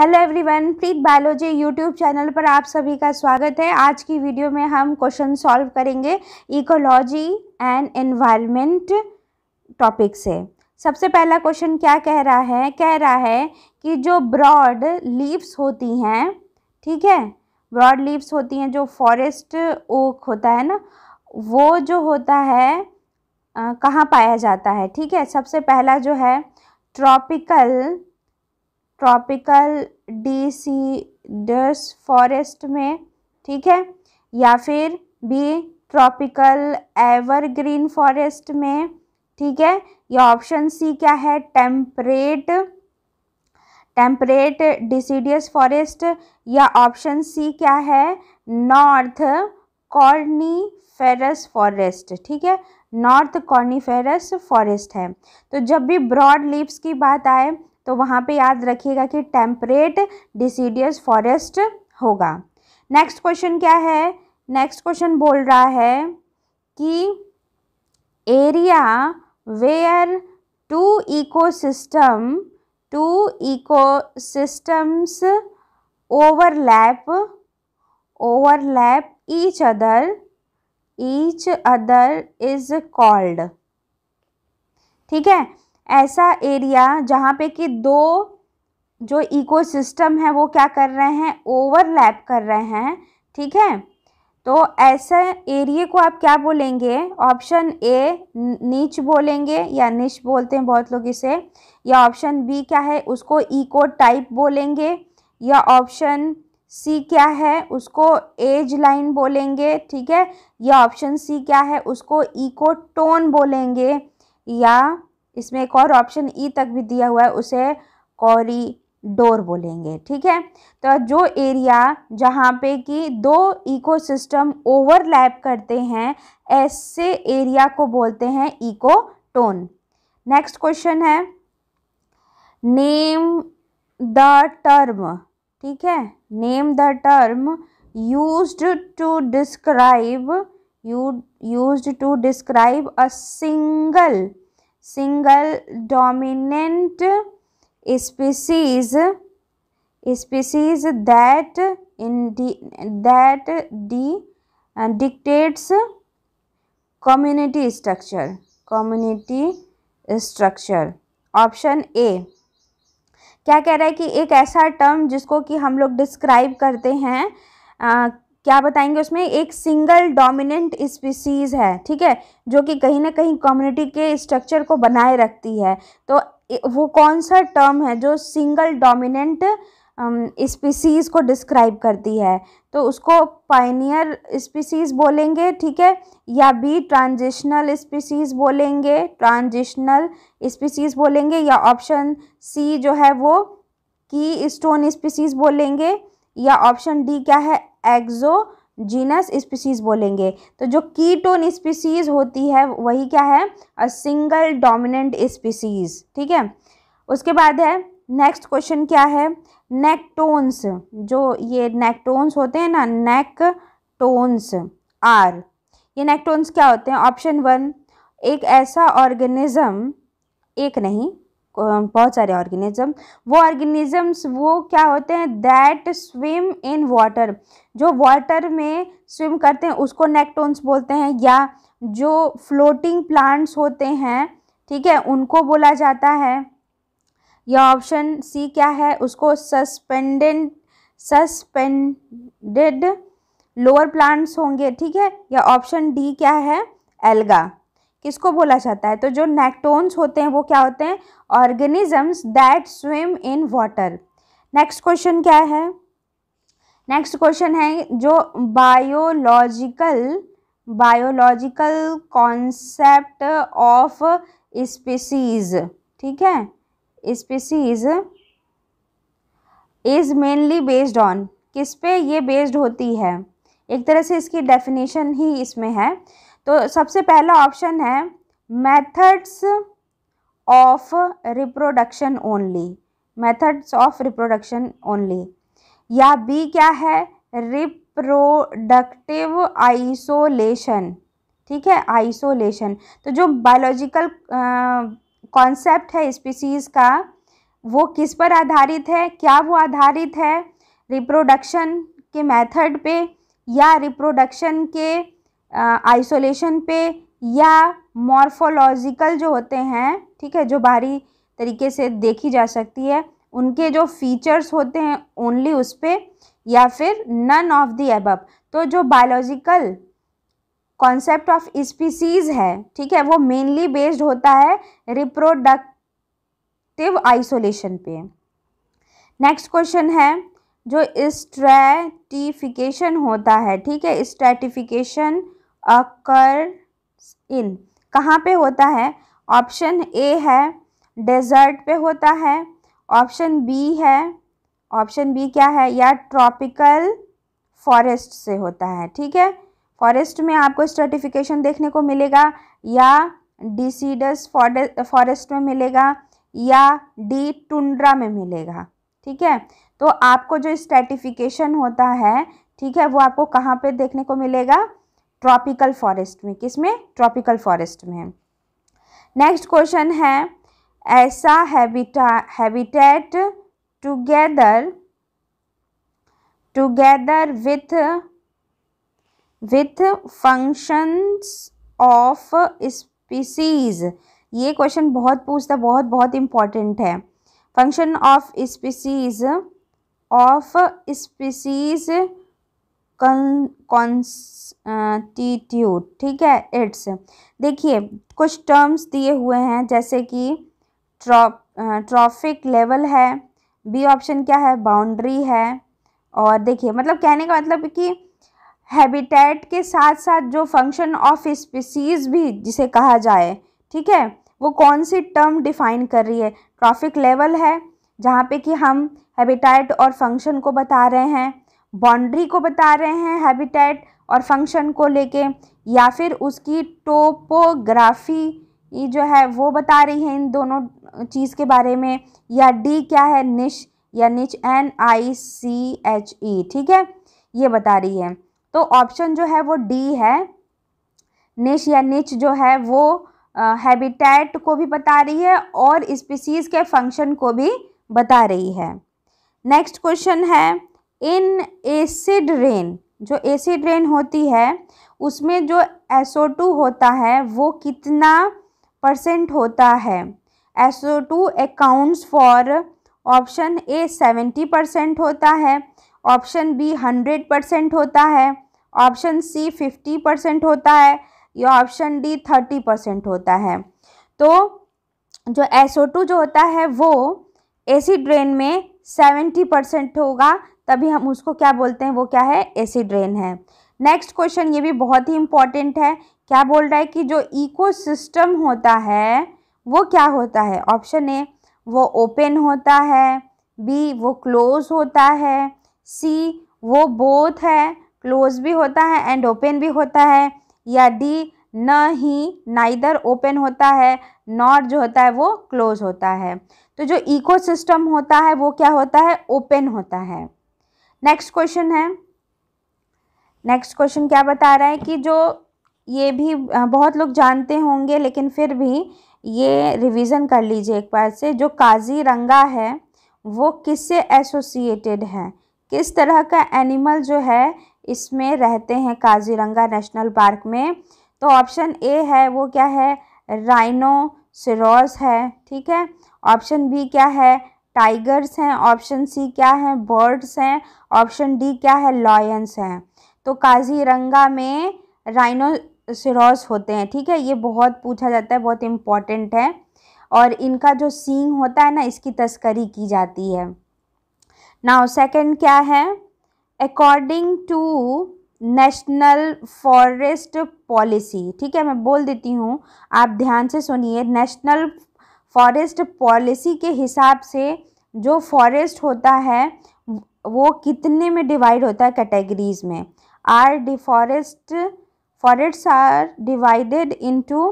hello everyone Preet biology YouTube channel पर आप सभी का स्वागत है आज की वीडियो में हम क्वेश्चन सॉल्व करेंगे इकोलॉजी एंड एनवायरनमेंट टॉपिक से सबसे पहला क्वेश्चन क्या कह रहा है कह रहा है कि जो ब्रॉड लीव्स होती हैं ठीक है ब्रॉड लीव्स होती हैं जो फॉरेस्ट ओक होता है ना वो जो होता है कहाँ पाया जाता है ठीक है सबसे पहला जो है ट्रॉपिकल ट्रॉपिकल डी फॉरेस्ट में ठीक है या फिर बी ट्रॉपिकल एवरग्रीन फॉरेस्ट में ठीक है या ऑप्शन सी क्या है टेम्परेट टेम्परेट डिसीडियस फॉरेस्ट या ऑप्शन सी क्या है नॉर्थ कॉर्नी फेरस फॉरेस्ट ठीक है नॉर्थ कॉर्नीफेरस फॉरेस्ट है तो जब भी ब्रॉड लीव्स की बात आए तो वहाँ पे याद रखिएगा कि टेम्परेट डिसीडियस फॉरेस्ट होगा नेक्स्ट क्वेश्चन क्या है नेक्स्ट क्वेश्चन बोल रहा है कि area where two ecosystem two ecosystems overlap overlap each other each other is called ठीक है ऐसा एरिया जहाँ पे कि दो जो इकोसिस्टम है वो क्या कर रहे हैं ओवरलैप कर रहे हैं ठीक है तो ऐसे एरिए को आप क्या बोलेंगे ऑप्शन ए नीच बोलेंगे या निच बोलते हैं बहुत लोग इसे या ऑप्शन बी क्या है उसको इको टाइप बोलेंगे या ऑप्शन सी क्या है उसको एज लाइन बोलेंगे ठीक है या ऑप्शन सी क्या है उसको इको टोन बोलेंगे या इसमें एक और ऑप्शन ई e तक भी दिया हुआ है उसे कॉरिडोर बोलेंगे ठीक है तो जो एरिया जहाँ पे कि दो इकोसिस्टम ओवरलैप करते हैं ऐसे एरिया को बोलते हैं इकोटोन नेक्स्ट क्वेश्चन है नेम द टर्म ठीक है name the term use to describe you use to describe a single single dominant species species that in that the uh, dictates community structure community structure option a क्या कह रहा है कि एक ऐसा term जिसको कि हम लोग डिस्क्राइब करते हैं क्या बताएंगे उसमें एक सिंगल डोमिनेंट स्पीसीज है ठीक है जो कि कहीं ना कहीं कम्युनिटी के स्ट्रक्चर को बनाए रखती है तो वो कौन सा टर्म है जो सिंगल डोमिनेंट स्पीसीज़ को डिस्क्राइब करती है तो उसको पाइनियर स्पीसीज़ बोलेंगे ठीक है या बी ट्रांजिशनल स्पीसीज़ बोलेंगे ट्रांजिशनल स्पीसीज़ बोलेंगे या ऑप्शन सी जो है वो की स्टोन स्पीसीज़ बोलेंगे या ऑप्शन डी क्या है एक्जोजीनस स्पीसीज बोलेंगे तो जो कीटोन स्पीसीज होती है वही क्या है अ सिंगल डोमिनेंट स्पीसीज ठीक है उसके बाद है नेक्स्ट क्वेश्चन क्या है नेकटोन्स जो ये नेकटोन्स होते हैं ना नेक टोन्स आर ये नेकटोन्स क्या होते हैं ऑप्शन वन एक ऐसा ऑर्गेनिज्म एक नहीं बहुत सारे ऑर्गेनिज्म वो ऑर्गेनिजम्स वो क्या होते हैं दैट स्विम इन वाटर जो वाटर में स्विम करते हैं उसको नेक्टोन्स बोलते हैं या जो फ्लोटिंग प्लांट्स होते हैं ठीक है उनको बोला जाता है या ऑप्शन सी क्या है उसको सस्पेंडेड सस्पेंडेड लोअर प्लांट्स होंगे ठीक है या ऑप्शन डी क्या है एल्गा किसको बोला जाता है तो जो नेक्टोन्स होते हैं वो क्या होते हैं organisms that swim in water next question क्या है नेक्स्ट क्वेश्चन है जो biological biological concept of species ठीक है species is mainly based on किस पे ये बेस्ड होती है एक तरह से इसकी डेफिनेशन ही इसमें है तो सबसे पहला ऑप्शन है methods of reproduction only methods of reproduction only या बी क्या है रिप्रोडक्टिव आइसोलेशन ठीक है आइसोलेशन तो जो बायोलॉजिकल कॉन्सेप्ट है स्पीसीज़ का वो किस पर आधारित है क्या वो आधारित है रिप्रोडक्शन के मेथड पे या रिप्रोडक्शन के आइसोलेशन पे या मॉर्फोलॉजिकल जो होते हैं ठीक है जो बाहरी तरीके से देखी जा सकती है उनके जो फीचर्स होते हैं ओनली उस पर या फिर नन ऑफ दी एबब तो जो बायोलॉजिकल कॉन्सेप्ट ऑफ स्पीसीज है ठीक है वो मेनली बेस्ड होता है रिप्रोडक्टिव आइसोलेशन पे नेक्स्ट क्वेश्चन है जो स्ट्रेटिफिकेशन होता है ठीक है स्ट्रेटिफिकेशन अकर्स इन कहाँ पे होता है ऑप्शन ए है डेजर्ट पे होता है ऑप्शन बी है ऑप्शन बी क्या है या ट्रॉपिकल फॉरेस्ट से होता है ठीक है फॉरेस्ट में आपको स्टर्टिफिकेशन देखने को मिलेगा या डिसीडस फॉरेस्ट में मिलेगा या डी टुंड्रा में मिलेगा ठीक है तो आपको जो स्टर्टिफिकेशन होता है ठीक है वो आपको कहाँ पे देखने को मिलेगा ट्रॉपिकल फॉरेस्ट में किस में ट्रॉपिकल फॉरेस्ट में नेक्स्ट क्वेश्चन है ऐसा habitat habitat together together with with functions of species ये क्वेश्चन बहुत पूछता बहुत बहुत इम्पॉर्टेंट है function of species of species constitute ठीक है इट्स देखिए कुछ टर्म्स दिए हुए हैं जैसे कि ट्रॉ ट्रॉफिक लेवल है बी ऑप्शन क्या है बाउंड्री है और देखिए मतलब कहने का मतलब कि हैबिटेट के साथ साथ जो फंक्शन ऑफ स्पीसीज़ भी जिसे कहा जाए ठीक है वो कौन सी टर्म डिफाइन कर रही है ट्रॉफिक लेवल है जहाँ पे कि हम हैबिटेट और फंक्शन को बता रहे हैं बाउंड्री को बता रहे हैं हैबिटेट और फंक्शन को लेके या फिर उसकी टोपोग्राफी जो है वो बता रही है इन दोनों चीज़ के बारे में या डी क्या है निश या निच एन आई सी एच ई ठीक है ये बता रही है तो ऑप्शन जो है वो डी है निश या निच जो है वो हैबिटेट को भी बता रही है और स्पीसीज़ के फंक्शन को भी बता रही है नेक्स्ट क्वेश्चन है इन एसिड रेन जो एसिड रेन होती है उसमें जो एसओ टू होता है वो कितना परसेंट होता है SO two accounts for option A seventy percent होता है ऑप्शन बी हंड्रेड परसेंट होता है ऑप्शन सी फिफ्टी परसेंट होता है या ऑप्शन डी थर्टी परसेंट होता है तो जो एसओ टू जो होता है वो एसिड रेन में सेवेंटी परसेंट होगा तभी हम उसको क्या बोलते हैं वो क्या है एसिड रेन है नेक्स्ट क्वेश्चन ये भी बहुत ही इम्पॉर्टेंट है क्या बोल रहा है कि जो इकोसिस्टम होता है वो क्या होता है ऑप्शन ए वो ओपन होता है बी वो क्लोज होता है सी वो बोथ है क्लोज भी होता है एंड ओपन भी होता है या डी न ही नाइदर ओपन होता है नॉट जो होता है वो क्लोज होता है तो जो इकोसिस्टम होता है वो क्या होता है ओपन होता है नेक्स्ट क्वेश्चन है नेक्स्ट क्वेश्चन क्या बता रहा है कि जो ये भी बहुत लोग जानते होंगे लेकिन फिर भी ये रिवीजन कर लीजिए एक बार से जो काज़ी रंगा है वो किससे एसोसिएटेड है किस तरह का एनिमल जो है इसमें रहते हैं काजीरंगा नेशनल पार्क में तो ऑप्शन ए है वो क्या है राइनो सिरोस है ठीक है ऑप्शन बी क्या है टाइगर्स हैं ऑप्शन सी क्या है बर्ड्स हैं ऑप्शन डी क्या है लॉयंस हैं तो काजीरंगा में राइनोसरॉस होते हैं ठीक है ये बहुत पूछा जाता है बहुत इम्पॉर्टेंट है और इनका जो सींग होता है ना इसकी तस्करी की जाती है नाउ सेकंड क्या है according to national forest policy ठीक है मैं बोल देती हूँ आप ध्यान से सुनिए नेशनल फॉरेस्ट पॉलिसी के हिसाब से जो फॉरेस्ट होता है वो कितने में डिवाइड होता है कैटेगरीज में are deforest forest are divided into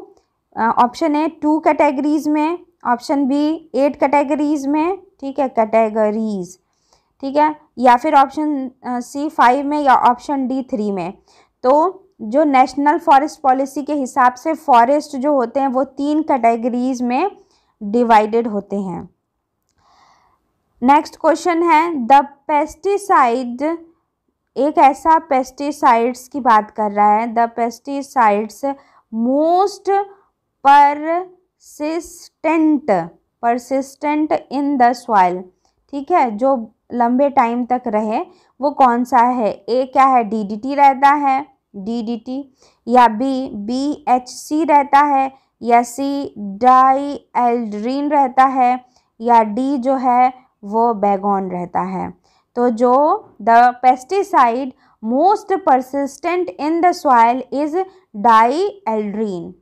option A two categories में ऑप्शन बी एट कैटेगरीज में ठीक है कैटेगरीज ठीक है या फिर ऑप्शन सी फाइव में या ऑप्शन डी थ्री में तो जो नेशनल फॉरेस्ट पॉलिसी के हिसाब से फॉरेस्ट जो होते हैं वो तीन कैटेगरीज में डिवाइडेड होते हैं नेक्स्ट क्वेश्चन है द पेस्टिसाइड एक ऐसा पेस्टिसाइड्स की बात कर रहा है the pesticides most persistent persistent in the soil ठीक है जो लंबे टाइम तक रहे वो कौन सा है ए क्या है डीडीटी रहता है डीडीटी या बी बीएचसी रहता है या सी डाई एल्ड्रीन रहता है या डी जो है वो बैगॉन रहता है तो जो the pesticide most persistent in the soil is dieldrin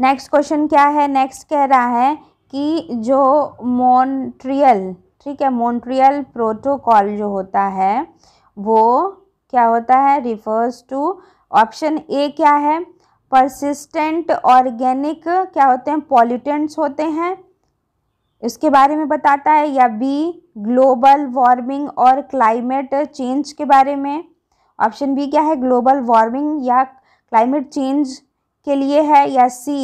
next question क्या है नेक्स्ट कह रहा है कि जो मॉन्ट्रियल ठीक है मॉन्ट्रियल प्रोटोकॉल जो होता है वो क्या होता है रिफर्स टू ऑप्शन ए क्या है परसिस्टेंट ऑर्गेनिक क्या होते हैं पॉल्यूटेंट्स होते हैं इसके बारे में बताता है या बी ग्लोबल वार्मिंग और क्लाइमेट चेंज के बारे में ऑप्शन बी क्या है ग्लोबल वार्मिंग या क्लाइमेट चेंज के लिए है या सी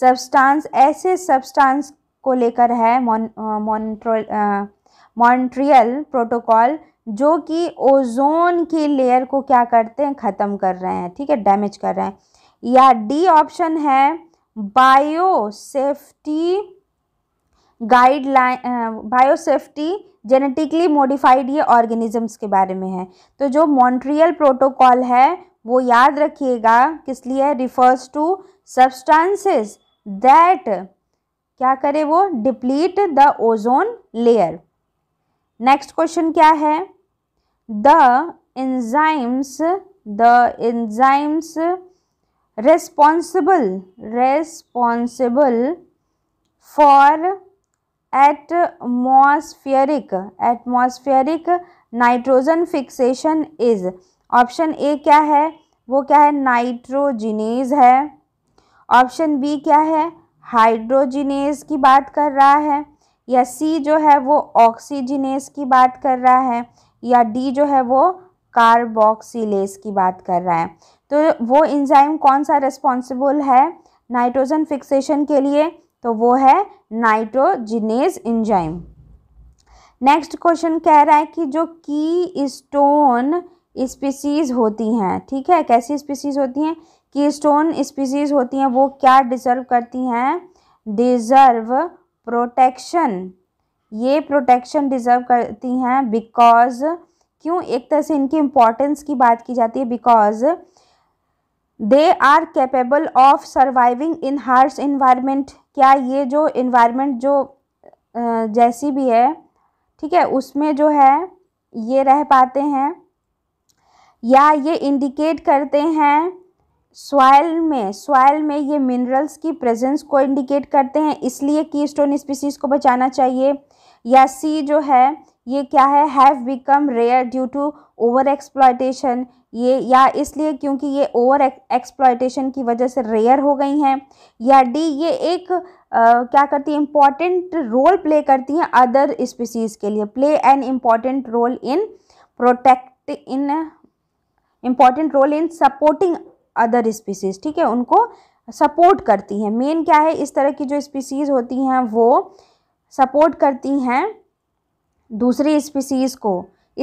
सब्सटेंस ऐसे सब्सटेंस को लेकर है मॉन्ट्रियल प्रोटोकॉल uh, uh, जो कि ओजोन की लेयर को क्या करते हैं ख़त्म कर रहे हैं ठीक है डैमेज कर रहे हैं या डी ऑप्शन है bio safety guideline biosafety genetically modified ये ऑर्गेनिजम्स के बारे में है तो जो मॉन्ट्रियल प्रोटोकॉल है वो याद रखिएगा किस लिए रिफर्स टू सब्सटेंसेस दैट क्या करे वो deplete the ozone layer next question क्या है the enzymes the enzymes responsible responsible for atmospheric atmospheric nitrogen fixation is option A क्या है वो क्या है नाइट्रोजिनेज है ऑप्शन बी क्या है हाइड्रोजिनेज की बात कर रहा है या सी जो है वो ऑक्सीजिनेज की बात कर रहा है या डी जो है वो कार्बोक्सीलेज की बात कर रहा है तो वो इंजाइम कौन सा रिस्पॉन्सिबल है नाइट्रोजन फिक्सेशन के लिए तो वो है नाइट्रोजिनेज इंजाइम नेक्स्ट क्वेश्चन कह रहा है कि जो की स्टोन स्पीसीज होती हैं ठीक है कैसी स्पीसीज होती हैं की स्टोन स्पीसीज होती हैं वो क्या डिजर्व करती हैं डिजर्व प्रोटेक्शन ये प्रोटेक्शन डिजर्व करती हैं बिकॉज क्यों एक तरह से इनकी इम्पोर्टेंस की बात की जाती है because they are capable of surviving in harsh environment क्या ये जो इन्वायरमेंट जो जैसी भी है ठीक है उसमें जो है ये रह पाते हैं या ये इंडिकेट करते हैं सॉयल में सॉयल में ये मिनरल्स की प्रेजेंस को इंडिकेट करते हैं इसलिए की स्टोन स्पीसीज को बचाना चाहिए या सी जो है ये क्या है have become rare due to over exploitation ये या इसलिए क्योंकि ये ओवर एक्सप्लाइटेशन की वजह से रेयर हो गई हैं या डी ये एक आ, क्या करती है इम्पॉर्टेंट रोल प्ले करती हैं अदर स्पीसीज़ के लिए play an important role in protect in important role in supporting other species ठीक है उनको सपोर्ट करती हैं मेन क्या है इस तरह की जो स्पीसीज़ होती हैं वो सपोर्ट करती हैं दूसरी स्पीसीज़ को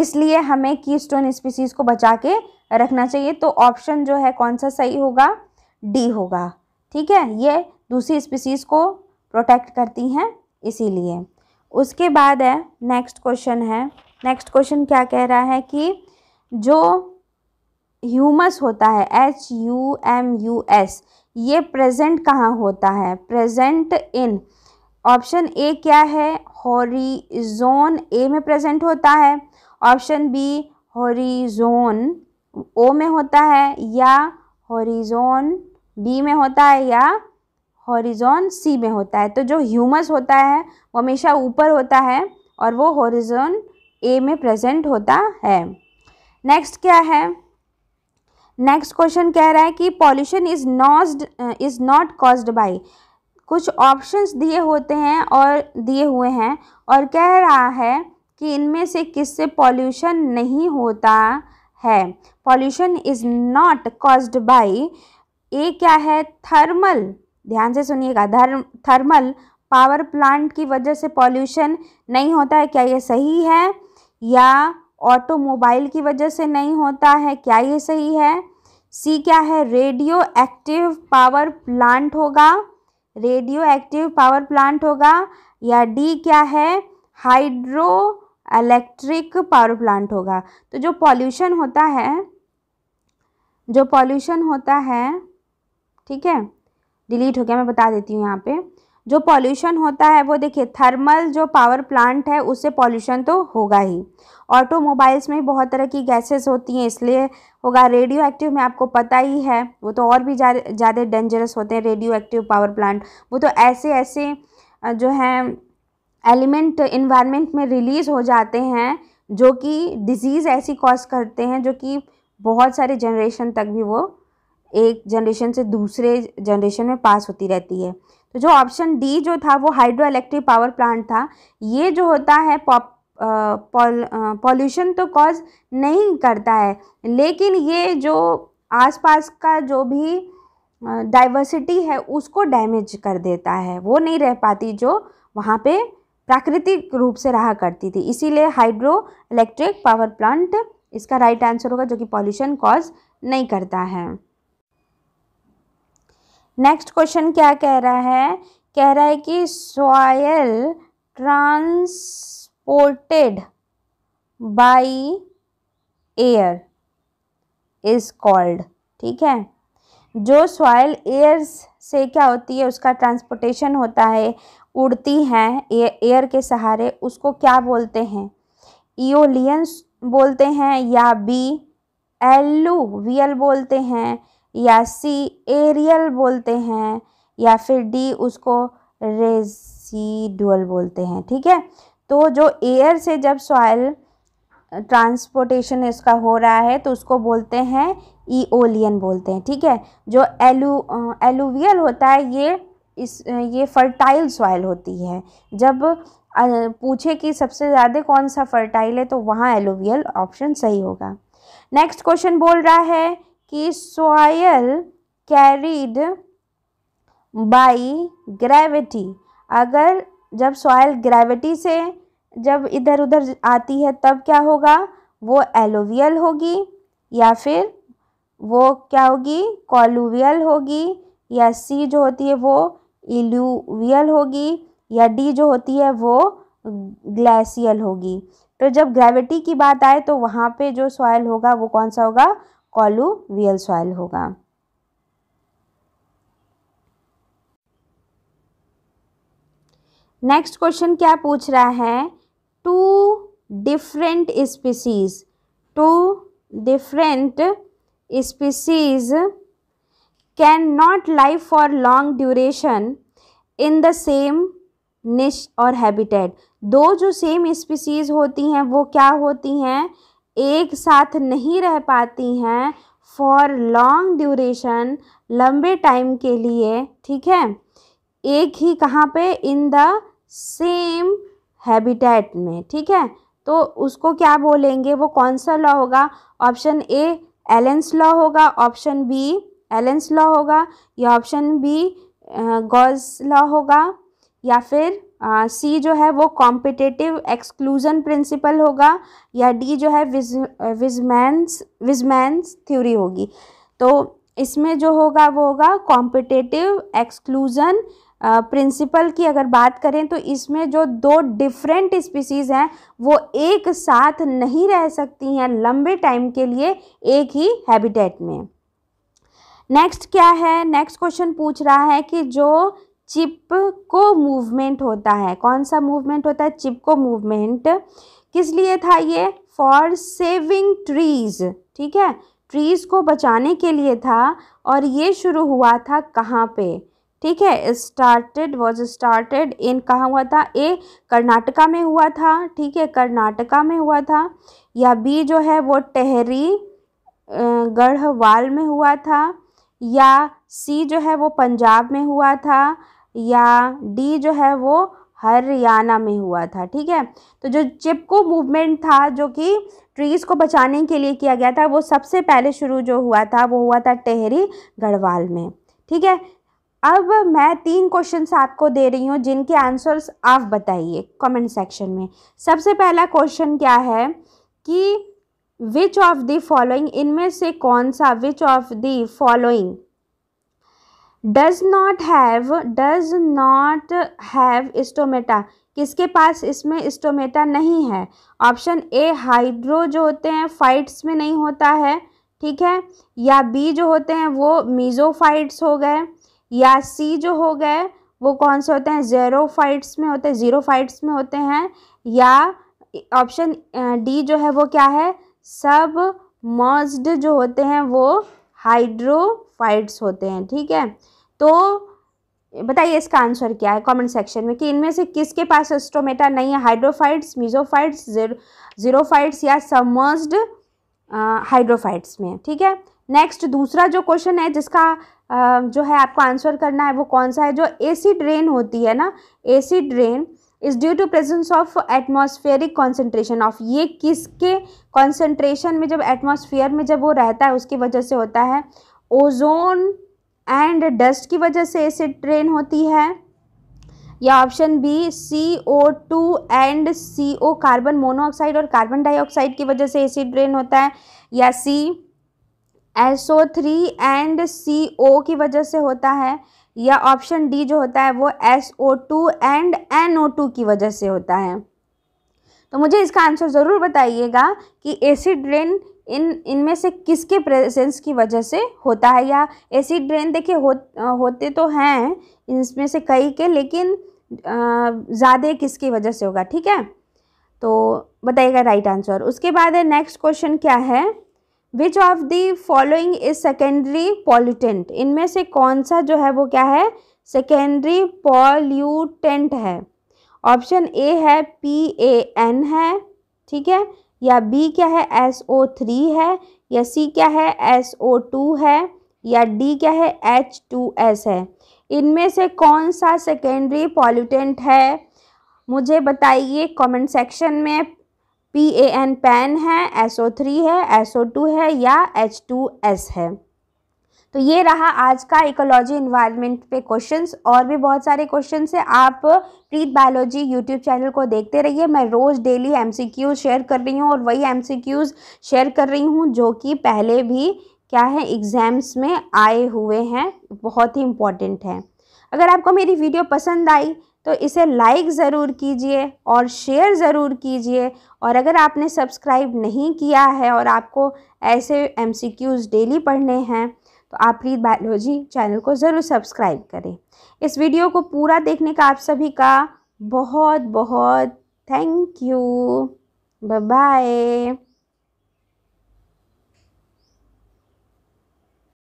इसलिए हमें की स्टोन स्पीसीज़ को बचा के रखना चाहिए तो ऑप्शन जो है कौन सा सही होगा डी होगा ठीक है ये दूसरी स्पीसीज़ को प्रोटेक्ट करती हैं इसीलिए उसके बाद है नेक्स्ट क्वेश्चन है नेक्स्ट क्वेश्चन क्या कह रहा है कि जो ह्यूमस होता है H U M U S ये प्रेजेंट कहाँ होता है प्रेजेंट इन ऑप्शन ए क्या है हॉरीजोन ए में प्रेजेंट होता है ऑप्शन बी हॉरीजोन ओ में होता है या हॉरीजोन बी में होता है या हॉरीजोन सी में होता है तो जो ह्यूमस होता है वो हमेशा ऊपर होता है और वो हॉरीजोन ए में प्रेजेंट होता है नेक्स्ट क्या है नेक्स्ट क्वेश्चन कह रहा है कि pollution is not is not caused by कुछ ऑप्शंस दिए होते हैं और दिए हुए हैं और कह रहा है कि इनमें से किससे पॉल्यूशन नहीं होता है pollution is not caused by A क्या है थर्मल ध्यान से सुनिएगा धर्म थर्मल पावर प्लांट की वजह से पॉल्यूशन नहीं होता है क्या ये सही है या ऑटोमोबाइल की वजह से नहीं होता है क्या ये सही है सी क्या है रेडियो एक्टिव पावर प्लांट होगा रेडियो एक्टिव पावर प्लांट होगा या डी क्या है हाइड्रो इलेक्ट्रिक पावर प्लांट होगा तो जो पॉल्यूशन होता है जो पॉल्यूशन होता है ठीक है डिलीट हो गया मैं बता देती हूँ यहाँ पे जो पॉल्यूशन होता है वो देखिए थर्मल जो पावर प्लांट है उससे पॉल्यूशन तो होगा ही ऑटोमोबाइल्स में बहुत तरह की गैसेस होती हैं इसलिए होगा रेडियो एक्टिव में आपको पता ही है वो तो और भी ज़्यादा डेंजरस होते हैं रेडियो एक्टिव पावर प्लांट वो तो ऐसे ऐसे जो हैं एलिमेंट इन्वायरमेंट में रिलीज़ हो जाते हैं जो कि डिजीज़ ऐसी कॉज करते हैं जो कि बहुत सारे जनरेशन तक भी वो एक जनरेशन से दूसरे जनरेशन में पास होती रहती है तो जो ऑप्शन डी जो था वो हाइड्रो इलेक्ट्रिक पावर प्लांट था ये जो होता है पॉप पॉल्यूशन तो कॉज नहीं करता है लेकिन ये जो आसपास का जो भी डाइवर्सिटी है उसको डैमेज कर देता है वो नहीं रह पाती जो वहाँ पे प्राकृतिक रूप से रहा करती थी इसीलिए हाइड्रो इलेक्ट्रिक पावर प्लांट इसका राइट आंसर होगा जो कि पॉल्यूशन कॉज नहीं करता है नेक्स्ट क्वेश्चन क्या कह रहा है कह रहा है कि soil transported by air is called ठीक है जो सॉयल एयर से क्या होती है उसका ट्रांसपोर्टेशन होता है उड़ती हैं एयर के सहारे उसको क्या बोलते हैं ईओलियंस बोलते हैं या बी एलू वियल बोलते हैं या सी एरियल बोलते हैं या फिर डी उसको रेसिडुअल बोलते हैं ठीक है तो जो एयर से जब सॉयल ट्रांसपोर्टेशन इसका हो रहा है तो उसको बोलते हैं ईओलियन बोलते हैं ठीक है जो एलू एलुवियल होता है ये इस ये फर्टाइल सॉइल होती है जब पूछे कि सबसे ज़्यादा कौन सा फर्टाइल है तो वहाँ एलोवियल ऑप्शन सही होगा नेक्स्ट क्वेश्चन बोल रहा है कि सॉयल कैरीड बाई ग्रेविटी अगर जब सॉयल ग्रेविटी से जब इधर उधर आती है तब क्या होगा वो एलोवियल होगी या फिर वो क्या होगी कॉलोवियल होगी या सी जो होती है वो इलुवियल होगी या डी जो होती है वो ग्लेशियल होगी तो जब ग्रेविटी की बात आए तो वहाँ पे जो सॉयल होगा वो कौन सा होगा कॉलुवियल सॉइल होगा नेक्स्ट क्वेश्चन क्या पूछ रहा है two different species two different species can not live for long duration in the same niche और हैबिटेट दो जो सेम स्पीसीज होती हैं वो क्या होती हैं एक साथ नहीं रह पाती हैं फॉर लॉन्ग ड्यूरेशन लंबे टाइम के लिए ठीक है एक ही कहाँ पे इन द सेम हैबिटेट में ठीक है तो उसको क्या बोलेंगे वो कौन सा लॉ होगा ऑप्शन ए एलेंस लॉ होगा ऑप्शन बी एलेंस लॉ होगा या ऑप्शन बी गॉज लॉ होगा या फिर सी जो है वो कॉम्पिटेटिव एक्सक्लूजन प्रिंसिपल होगा या डी जो है विज विजमैंस थ्योरी होगी तो इसमें जो होगा वो होगा कॉम्पिटिटिव एक्सक्लूजन प्रिंसिपल की अगर बात करें तो इसमें जो दो डिफरेंट स्पीसीज़ हैं वो एक साथ नहीं रह सकती हैं लंबे टाइम के लिए एक ही हैबिटेट में नेक्स्ट क्या है नेक्स्ट क्वेश्चन पूछ रहा है कि जो चिप को मूवमेंट होता है कौन सा मूवमेंट होता है चिप को मूवमेंट किस लिए था ये फॉर सेविंग ट्रीज़ ठीक है ट्रीज़ को बचाने के लिए था और ये शुरू हुआ था कहाँ पे ठीक है स्टार्टेड वॉज स्टार्टेड इन कहाँ हुआ था ए कर्नाटका में हुआ था ठीक है कर्नाटका में हुआ था या बी जो है वो टहरी गढ़वाल में हुआ था या सी जो है वो पंजाब में हुआ था या डी जो है वो हरियाणा में हुआ था ठीक है तो जो चिपको मूवमेंट था जो कि ट्रीज़ को बचाने के लिए किया गया था वो सबसे पहले शुरू जो हुआ था वो हुआ था टेहरी गढ़वाल में ठीक है अब मैं तीन क्वेश्चंस आपको दे रही हूँ जिनके आंसर्स आप बताइए कमेंट सेक्शन में सबसे पहला क्वेश्चन क्या है कि विच ऑफ द फॉलोइंग इनमें से कौन सा which of the following does not have does not have stomata किसके पास इसमें स्टोमेटा नहीं है ऑप्शन ए हाइड्रो जो होते हैं फाइट्स में नहीं होता है ठीक है या बी जो होते हैं वो मीजोफाइट्स हो गए या सी जो हो गए वो कौन से होते हैं जेरो फाइट्स में होते हैं ज़ीरो फाइट्स में होते हैं या ऑप्शन डी जो है वो क्या है सब मर्ज्ड जो होते हैं वो हाइड्रोफाइट्स होते हैं ठीक है तो बताइए इसका आंसर क्या है कमेंट सेक्शन में कि इनमें से किसके पास एस्टोमेटा नहीं है हाइड्रोफाइट्स मिजोफाइट्स जीरोफाइट्स या समर्स्ड हाइड्रोफाइट्स में ठीक है नेक्स्ट दूसरा जो क्वेश्चन है जिसका आ, जो है आपको आंसर करना है वो कौन सा है जो एसिड रेन होती है ना acid rain is due to presence of atmospheric concentration of ये किसके कॉन्सेंट्रेशन में जब एटमॉस्फेयर में जब वो रहता है उसकी वजह से होता है ओजोन एंड डस्ट की वजह से एसिड ट्रेन होती है या option B C O two and C O carbon monoxide और कार्बन डाइऑक्साइड की वजह से एसिड ड्रेन होता है या C S O three and C O की वजह से होता है या ऑप्शन डी जो होता है वो S O two and N O two की वजह से होता है तो मुझे इसका आंसर ज़रूर बताइएगा कि एसिड ड्रेन इन इनमें से किसके प्रेजेंस की वजह से होता है या एसिड ड्रेन देखिए हो, होते तो हैं इसमें से कई के लेकिन ज़्यादा किसकी वजह से होगा ठीक है तो बताइएगा राइट आंसर उसके बाद नेक्स्ट क्वेश्चन क्या है which of the following is secondary pollutant इनमें से कौन सा जो है वो क्या है सेकेंडरी पॉल्यूटेंट है ऑप्शन ए है पी ए एन है ठीक है या बी क्या है एस ओ थ्री है या सी क्या है एस ओ टू है या डी क्या है एच टू एस है इनमें से कौन सा सेकेंडरी पॉल्यूटेंट है मुझे बताइए कमेंट सेक्शन में पी ए एन पैन है एस ओ थ्री है एस ओ टू है या एच टू एस है तो ये रहा आज का इकोलॉजी इन्वायरमेंट पे क्वेश्चंस और भी बहुत सारे क्वेश्चंस हैं आप प्रीत बायोलॉजी यूट्यूब चैनल को देखते रहिए मैं रोज़ डेली एमसीक्यू शेयर कर रही हूँ और वही एमसीक्यूज शेयर कर रही हूँ जो कि पहले भी क्या है एग्ज़ाम्स में आए हुए हैं बहुत ही इम्पॉर्टेंट हैं अगर आपको मेरी वीडियो पसंद आई तो इसे लाइक ज़रूर कीजिए और शेयर ज़रूर कीजिए और अगर आपने सब्सक्राइब नहीं किया है और आपको ऐसे एम डेली पढ़ने हैं तो आप प्लीज बायोलॉजी चैनल को ज़रूर सब्सक्राइब करें इस वीडियो को पूरा देखने का आप सभी का बहुत बहुत थैंक यू बाय